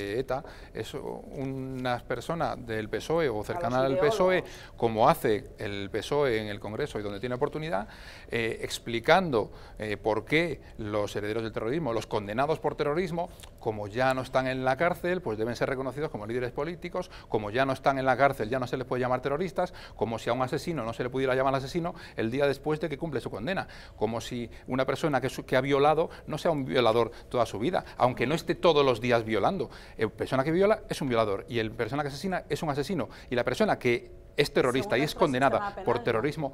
ETA es una persona del PSOE o e cercana al PSOE, como hace el PSOE en el Congreso y donde tiene oportunidad, eh, explicando eh, por qué los herederos del terrorismo, los condenados por terrorismo, como ya no están en la cárcel, pues deben ser reconocidos como líderes políticos, como ya no están en la cárcel ya no se les puede llamar terroristas, como si a un asesino no se le pudiera llamar asesino el día después de que cumple su condena, como si una persona que ha violado no sea un violador toda su vida, aunque no esté todos los días violando eh, persona que viola es un violador y el persona que asesina es un asesino. Y la persona que es terrorista y es condenada por terrorismo...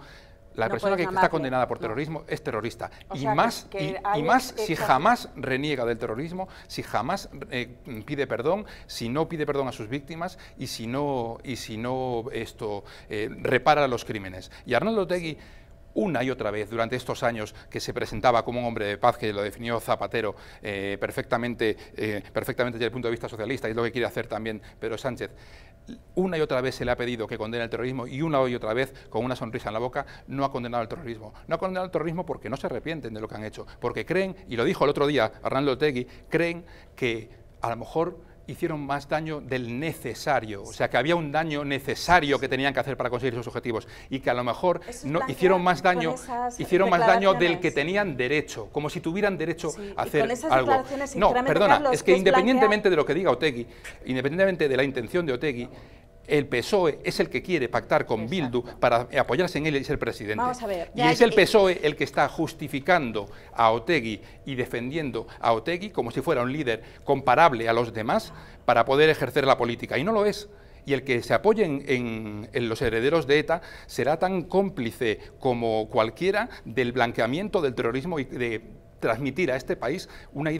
La persona que está condenada por terrorismo es terrorista. y más, y, más si jamás reniega del terrorismo, si jamás eh, pide perdón, si no pide perdón a sus víctimas y si no, y si no esto eh, repara los crímenes. Y Arnaldo Tegui una y otra vez durante estos años que se presentaba como un hombre de paz, que lo definió Zapatero eh, perfectamente, eh, perfectamente desde el punto de vista socialista, y es lo que quiere hacer también Pedro Sánchez, una y otra vez se le ha pedido que condene el terrorismo y una y otra vez, con una sonrisa en la boca, no ha condenado el terrorismo. No ha condenado el terrorismo porque no se arrepienten de lo que han hecho, porque creen, y lo dijo el otro día Arnaldo Tegui, creen que a lo mejor hicieron más daño del necesario. O sea, que había un daño necesario que tenían que hacer para conseguir sus objetivos y que a lo mejor no, hicieron más daño, hicieron más daño del que tenían derecho, como si tuvieran derecho a hacer algo. No, perdona, es que independientemente de lo que diga Otegui, independientemente de la intención de Otegui, el PSOE es el que quiere pactar con Bildu para apoyarse en él y ser presidente. Y es el PSOE el que está justificando a Otegui y defendiendo a Otegui como si fuera un líder comparable a los demás para poder ejercer la política. Y no lo es y el que se apoye en, en, los herederos de ETA será tan cómplice como cualquiera del blanqueamiento del terrorismo y de transmitir a este país una idea.